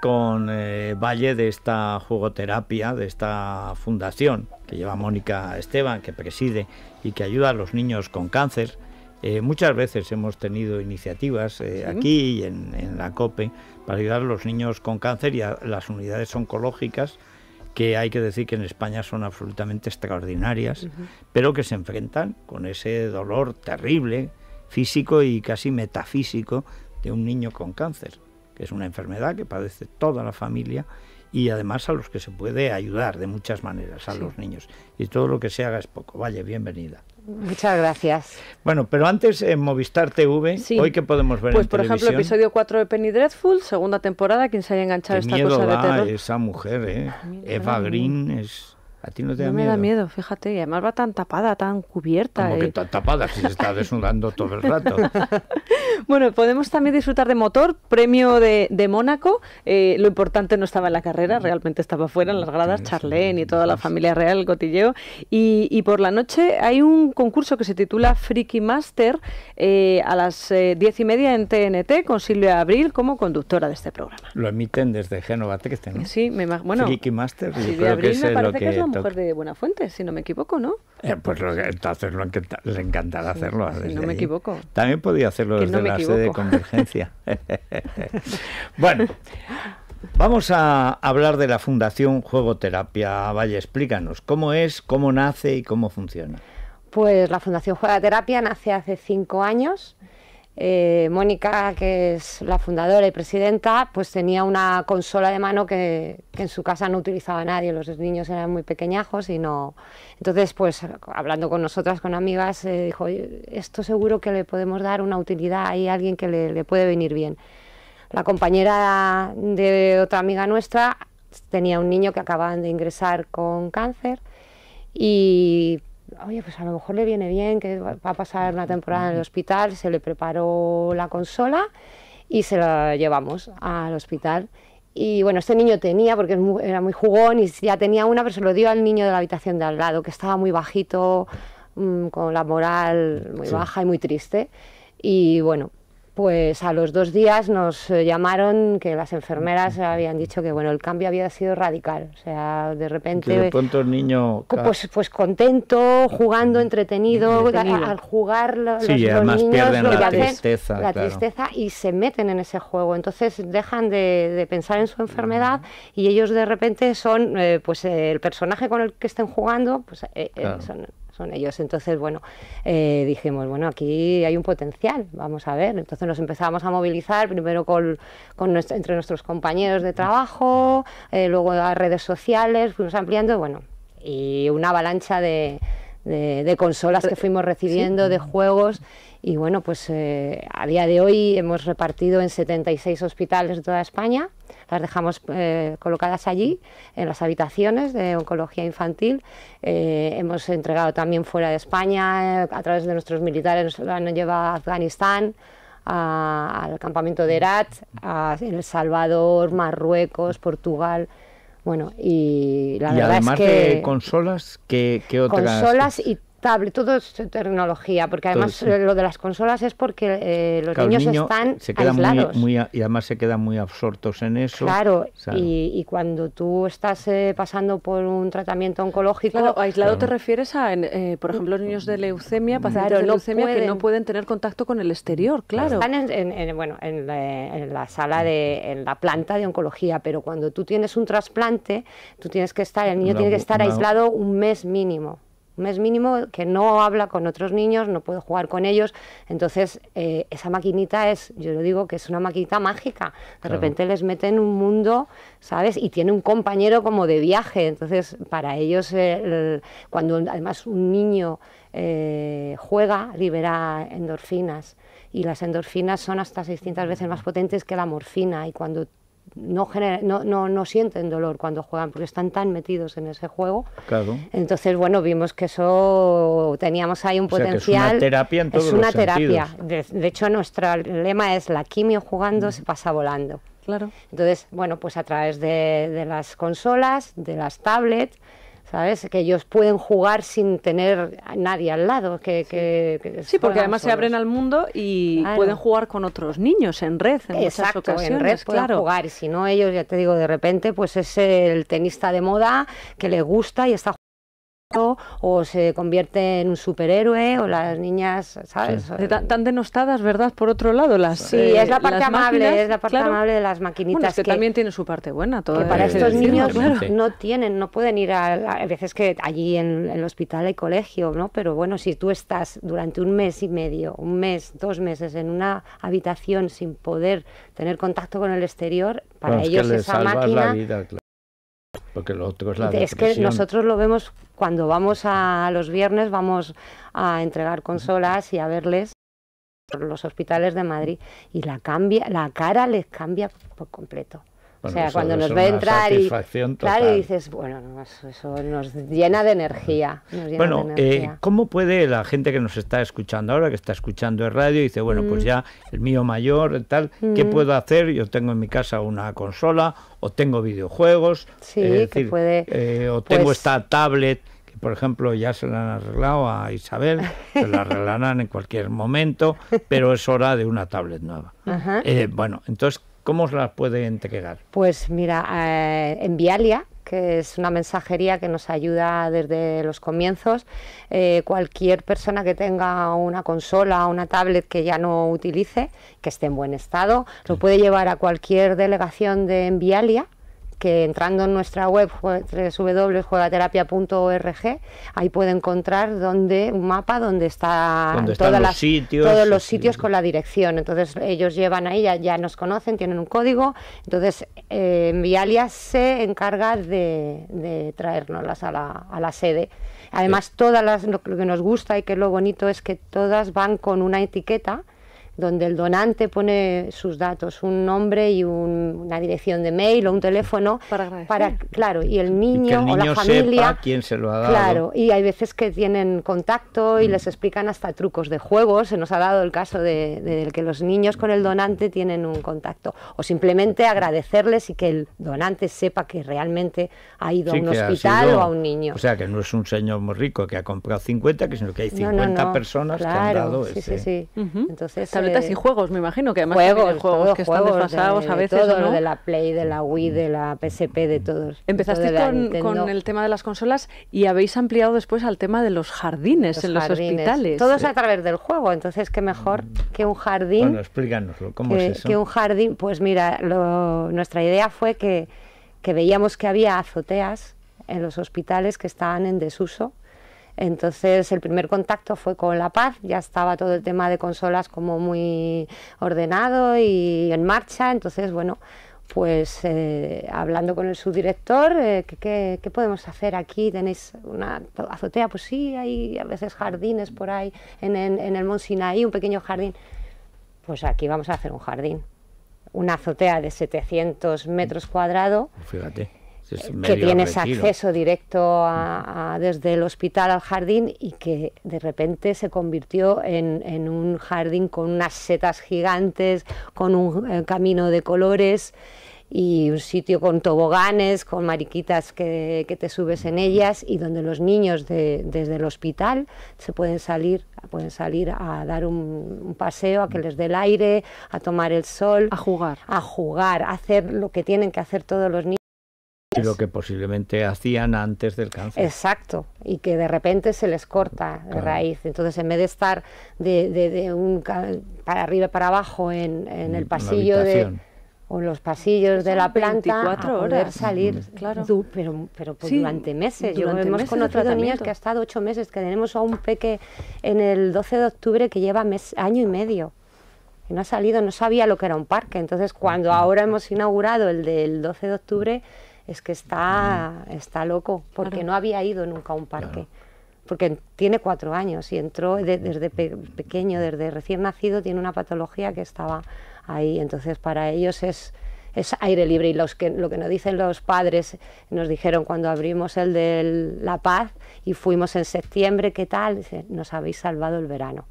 con eh, Valle de esta jugoterapia, de esta fundación que lleva Mónica Esteban, que preside y que ayuda a los niños con cáncer. Eh, muchas veces hemos tenido iniciativas eh, aquí y en, la COPE para ayudar a los niños con cáncer y a las unidades oncológicas que hay que decir que en España son absolutamente extraordinarias, pero que se enfrentan con ese dolor terrible, físico y casi metafísico, de un niño con cáncer que es una enfermedad que padece toda la familia y además a los que se puede ayudar de muchas maneras, a los niños. Y todo lo que se haga es poco. Vaya, bienvenida. Muchas gracias. Bueno, pero antes en Movistar TV, hoy que podemos ver Pues por ejemplo, episodio 4 de Penny Dreadful, segunda temporada, quien se haya enganchado esta cosa de terror. esa mujer, ¿eh? Eva Green es ¿A ti no te no me da miedo, fíjate. Y además va tan tapada, tan cubierta. Como que eh. tan tapada, si se está desnudando todo el rato. bueno, podemos también disfrutar de motor, premio de, Mónaco. Eh, lo importante no estaba en la carrera, realmente estaba fuera en las gradas, Charlene y toda la familia real, el cotilleo. Y, por la noche hay un concurso que se titula Freaky Master eh, a las diez y media en TNT con Silvia Abril como conductora de este programa. Lo emiten desde Génova te ¿no? Sí, me Bueno, Freaky Master, yo creo que es lo que, mujer de buena fuente, si no me equivoco, ¿no? Eh, pues entonces le encantará hacerlo. Si no me equivoco. También podía hacerlo desde la sede de Convergencia. bueno, vamos a hablar de la Fundación Juego Terapia. Valle, explícanos cómo es, cómo nace y cómo funciona. Pues la Fundación Juego Terapia nace hace cinco años eh, Mónica, que es la fundadora y presidenta, pues tenía una consola de mano que, en su casa no utilizaba nadie, los niños eran muy pequeñajos y no... Entonces, pues hablando con nosotras, con amigas, eh, dijo, esto seguro que le podemos dar una utilidad, hay alguien que le, le puede venir bien. La compañera de otra amiga nuestra tenía un niño que acababan de ingresar con cáncer y oye, pues a lo mejor le viene bien, que va a pasar una temporada en el hospital, se le preparó la consola y se la llevamos al hospital. Y bueno, este niño tenía, porque era muy jugón y ya tenía una, pero se lo dio al niño de la habitación de al lado, que estaba muy bajito, mm, con la moral muy baja y muy triste. Y bueno, pues a los dos días nos eh, llamaron que las enfermeras habían dicho que bueno el cambio había sido radical o sea de repente de pronto el niño pues pues contento jugando entretenido, al jugar los, sí, niños, pierden la tristeza la tristeza y se meten en ese juego entonces dejan de, de, pensar en su enfermedad y ellos de repente son eh, pues el personaje con el que estén jugando pues eh, son son ellos. Entonces, bueno, eh, dijimos, bueno, aquí hay un potencial, vamos a ver. Entonces nos empezábamos a movilizar primero con, entre nuestros compañeros de trabajo, eh, luego a redes sociales, fuimos ampliando, bueno, y una avalancha de de, consolas que eh, fuimos recibiendo, de mm. juegos. Y bueno, pues eh, a día de hoy hemos repartido en 76 hospitales de toda España. Las dejamos eh, colocadas allí, en las habitaciones de oncología infantil. hemos entregado también fuera de España, a través de nuestros militares, nos han a Afganistán, al campamento de Herat, a El Salvador, Marruecos, Portugal. Bueno, y la verdad es que... de consolas, ¿qué, qué otras...? Consolas y tablet, todo es tecnología, porque además lo de las consolas es porque eh, los niños están aislados. Muy, y además se quedan muy absortos en eso. Claro, Y, cuando tú estás eh, pasando por un tratamiento oncológico... aislado te refieres a, eh, por ejemplo, los niños de leucemia, pacientes de leucemia que no pueden tener contacto con el exterior, claro. Están en, bueno, en la, sala, de, en la planta de oncología, pero cuando tú tienes un trasplante, tú tienes que estar, el niño tiene que estar aislado un mes mínimo un mes mínimo que no habla con otros niños, no puede jugar con ellos. Entonces, eh, esa maquinita es, yo lo digo, que es una maquinita mágica. De repente les mete en un mundo, ¿sabes? Y tiene un compañero como de viaje. Entonces, para ellos, eh, cuando además un niño eh, juega, libera endorfinas. Y las endorfinas son hasta 600 veces más potentes que la morfina. Y cuando no, sienten dolor cuando juegan porque están tan metidos en ese juego. Entonces, bueno, vimos que eso teníamos ahí un potencial. es una terapia una terapia. De, hecho, nuestro lema es la quimio jugando se mm. pasa volando. Entonces, bueno, pues a través de las consolas, de las tablets ¿sabes? Que ellos pueden jugar sin tener a nadie al lado. Que, sí. porque además se abren al mundo y pueden jugar con otros niños en red, en Exacto, en claro. jugar. Y si no, ellos, ya te digo, de repente, pues es el tenista de moda que le gusta y está o se convierte en un superhéroe o las niñas, ¿sabes? Tan, denostadas, ¿verdad? Por otro lado, las Sí, es la eh, parte amable, es la parte amable de las maquinitas que, también tiene su parte buena todo. Que para estos niños no tienen, no pueden ir a, a veces que allí en, el hospital hay colegio, ¿no? Pero bueno, si tú estás durante un mes y medio, un mes, dos meses en una habitación sin poder tener contacto con el exterior, para ellos es esa máquina porque lo es la Es que nosotros lo vemos cuando vamos a los viernes, vamos a entregar consolas y a verles los hospitales de Madrid y la, cambia, la cara les cambia por completo o sea, cuando nos va a entrar y, y dices, bueno, eso, nos llena de energía. bueno, eh, ¿cómo puede la gente que nos está escuchando ahora, que está escuchando el radio, y dice, bueno, pues mm. ya el mío mayor, tal, ¿qué mm. puedo hacer? Yo tengo en mi casa una consola, o tengo videojuegos, eh, o tengo pues esta tablet Que por ejemplo, ya se la han arreglado a Isabel, se la arreglarán en cualquier momento, pero es hora de una tablet nueva. Eh, bueno, entonces, ¿Cómo os las puede entregar? Pues mira, eh, Envialia... que es una mensajería que nos ayuda desde los comienzos. Eh, cualquier persona que tenga una consola o una tablet que ya no utilice, que esté en buen estado, lo puede llevar a cualquier delegación de Envialia que entrando en nuestra web www.juegaterapia.org ahí puede encontrar donde un mapa donde está todos los sitios con la dirección entonces ellos llevan ahí ya, nos conocen tienen un código entonces eh, Vialia se encarga de, de traernoslas a la, a la sede además todas las lo, lo que nos gusta y que es lo bonito es que todas van con una etiqueta donde el donante pone sus datos, un nombre y una dirección de mail o un teléfono para, claro, y el niño, o la familia quién se lo ha dado. Claro, y hay veces que tienen contacto y mm. les explican hasta trucos de juego, se nos ha dado el caso de, que los niños con el donante tienen un contacto o simplemente agradecerles y que el donante sepa que realmente ha ido a un hospital o a un niño. O sea, que no es un señor muy rico que ha comprado 50, que sino que hay 50 personas que han dado sí, ese. Sí, Entonces, y juegos, me imagino que además juegos, juegos que están a veces. lo de la Play, de la Wii, de la PSP, de todos. Empezaste con, el tema de las consolas y habéis ampliado después al tema de los jardines en los hospitales. Todos a través del juego, entonces qué mejor mm. que un jardín. Bueno, explícanoslo, ¿cómo es eso? Que un jardín, pues mira, nuestra idea fue que, que veíamos que había azoteas en los hospitales que estaban en desuso entonces el primer contacto fue con La Paz, ya estaba todo el tema de consolas como muy ordenado y en marcha, entonces bueno, pues eh, hablando con el subdirector, eh, ¿qué, podemos hacer aquí? ¿Tenéis una azotea? Pues sí, hay a veces jardines por ahí, en, el Monsinaí, un pequeño jardín. Pues aquí vamos a hacer un jardín, una azotea de 700 metros cuadrados. Fíjate eh, que tienes acceso directo desde el hospital al jardín y que de repente se convirtió en, un jardín con unas setas gigantes, con un eh, camino de colores y un sitio con toboganes, con mariquitas que, te subes en ellas y donde los niños de, desde el hospital se pueden salir, pueden salir a dar un, un, paseo, a que les dé el aire, a tomar el sol, a jugar, a jugar, a hacer lo que tienen que hacer todos los niños lo que posiblemente hacían antes del cáncer. Exacto, y que de repente se les corta la raíz. Entonces, en vez de estar de, un, para arriba y para abajo en, el pasillo de o los pasillos de la planta 24 a poder salir, mm. claro. pero, pero pues durante meses. yo Yo hemos meses conocido niños que ha estado ocho meses, que tenemos a un peque en el 12 de octubre que lleva mes, año y medio. que no ha salido, no sabía lo que era un parque. Entonces, cuando ahora hemos inaugurado el del 12 de octubre, es que está, mm. está loco, porque no había ido nunca a un parque. Porque tiene cuatro años y entró desde pequeño, desde recién nacido, tiene una patología que estaba ahí. Entonces, para ellos es, es aire libre. Y los que, lo que nos dicen los padres, nos dijeron cuando abrimos el de La Paz y fuimos en septiembre, ¿qué tal? nos habéis salvado el verano.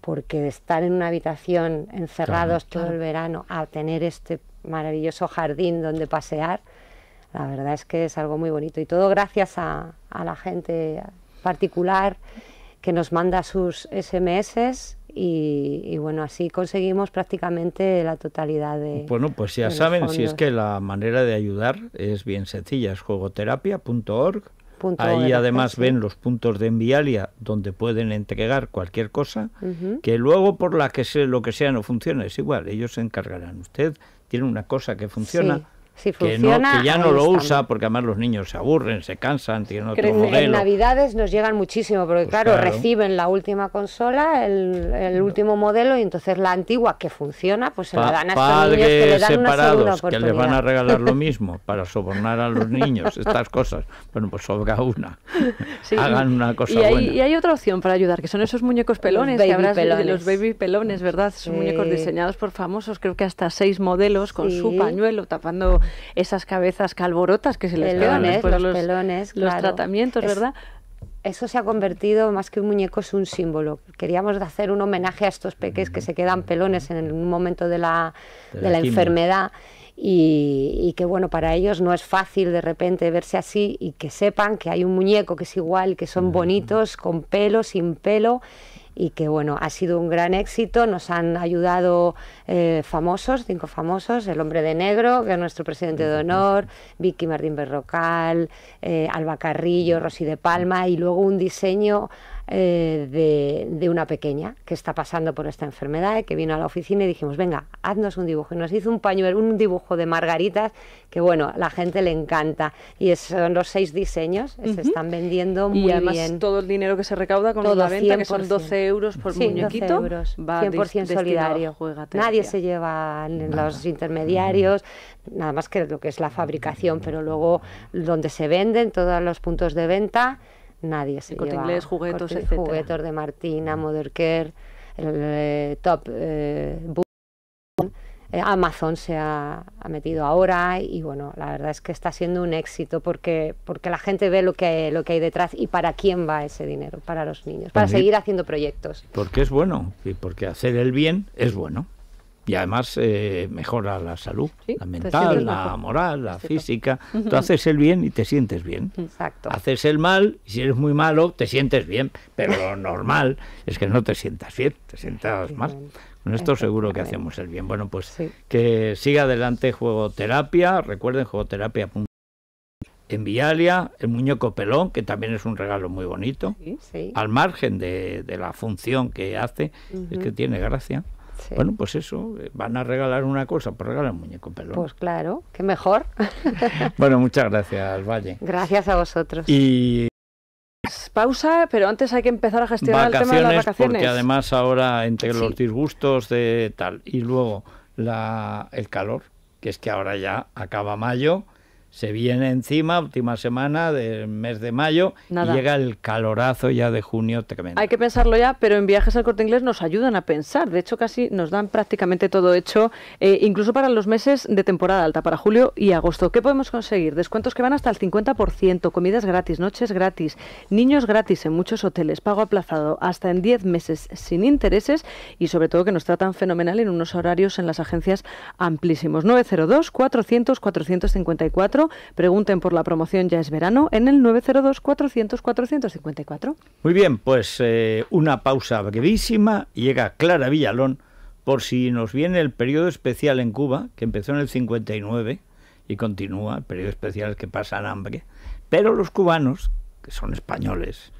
Porque estar en una habitación encerrados todo el verano a tener este maravilloso jardín donde pasear, la verdad es que es algo muy bonito y todo gracias a, la gente particular que nos manda sus SMS y, bueno, así conseguimos prácticamente la totalidad de... Bueno, pues ya saben, si es que la manera de ayudar es bien sencilla, es juegoterapia.org. Ahí además ven los puntos de envialia donde pueden entregar cualquier cosa, que luego por la que sea lo que sea no funciona, es igual, ellos se encargarán. Usted tiene una cosa que funciona que, ya no lo usa porque además los niños se aburren, se cansan, tienen otro modelo. En Navidades nos llegan muchísimo porque pues claro, reciben la última consola, el, el, último modelo y entonces la antigua que funciona pues se la dan a estos niños que le que les van a regalar lo mismo para sobornar a los niños, estas cosas. Bueno, pues sobra una. Hagan una cosa y hay, buena. Y hay otra opción para ayudar, que son esos muñecos pelones, los De los baby pelones, ¿verdad? son muñecos diseñados por famosos, creo que hasta seis modelos con su pañuelo tapando esas cabezas calvorotas que se les quedan los, pelones, los tratamientos, ¿verdad? eso se ha convertido más que un muñeco, es un símbolo. Queríamos hacer un homenaje a estos peques que se quedan pelones en un momento de la, enfermedad. Y, y, que bueno, para ellos no es fácil de repente verse así y que sepan que hay un muñeco que es igual, que son bonitos, con pelo, sin pelo y que bueno, ha sido un gran éxito, nos han ayudado eh, famosos, cinco famosos, el hombre de negro, que es nuestro presidente de honor, Vicky Martín Berrocal, eh, Alba Carrillo, Rosy de Palma y luego un diseño eh, de, una pequeña que está pasando por esta enfermedad, que vino a la oficina y dijimos, venga, haznos un dibujo. Y nos hizo un pañuelo, un dibujo de margaritas, que bueno, la gente le encanta. Y son los seis diseños, se están vendiendo muy y además, bien. todo el dinero que se recauda con la venta, que son 12 euros por muñequito, euros, va 100% solidario. Nadie se lleva los intermediarios, nada más que lo que es la fabricación, pero luego donde se venden, todos los puntos de venta, nadie se inglés, de Martina, Mothercare el, eh, Top eh, eh, Amazon se ha, metido ahora y bueno, la verdad es que está siendo un éxito porque, porque la gente ve lo que, lo que hay detrás y para quién va ese dinero, para los niños, para seguir haciendo proyectos. Porque es bueno, y porque hacer el bien es bueno y además eh, mejora la salud, la mental, la moral, la física. Tú haces el bien y te sientes bien. Exacto. Haces el mal y si eres muy malo te sientes bien, pero lo normal es que no te sientas bien, te sientas mal. Con esto seguro que hacemos el bien. Bueno, pues que siga adelante Juego Terapia. Recuerden, juegoterapia.com en Vialia, el muñeco pelón, que también es un regalo muy bonito, al margen de, la función que hace, es que tiene gracia. Bueno, pues eso, eh, van a regalar una cosa, pues regalan muñeco pelón. Pues claro, qué mejor. bueno, muchas gracias, Valle. Gracias a vosotros. Y pausa, pero antes hay que empezar a gestionar el tema de las vacaciones. Porque además ahora entre los disgustos de tal y luego el calor, que es que ahora ya acaba mayo se viene encima, última semana del mes de mayo, llega el calorazo ya de junio tremendo. Hay que pensarlo ya, pero en viajes al corte inglés nos ayudan a pensar. De hecho, casi nos dan prácticamente todo hecho, eh, incluso para los meses de temporada alta, para julio y agosto. ¿Qué podemos conseguir? Descuentos que van hasta el 50%, comidas gratis, noches gratis, niños gratis en muchos hoteles, pago aplazado hasta en 10 meses sin intereses y sobre todo que nos tratan fenomenal en unos horarios en las agencias amplísimos. 902 400 454 Pregunten por la promoción Ya es verano en el 902 400 454. Muy bien, pues eh, una pausa brevísima. Llega Clara Villalón por si nos viene el periodo especial en Cuba, que empezó en el 59 y continúa, el periodo especial que pasa el hambre. Pero los cubanos, que son españoles,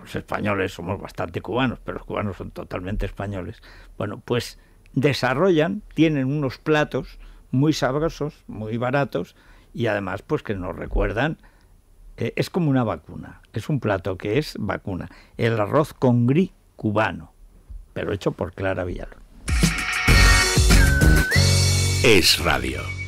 los españoles somos bastante cubanos, pero los cubanos son totalmente españoles, bueno, pues desarrollan, tienen unos platos muy sabrosos, muy baratos, y además pues que nos recuerdan eh, es como una vacuna, es un plato que es vacuna, el arroz con gris cubano, pero hecho por Clara Villalón. Es radio.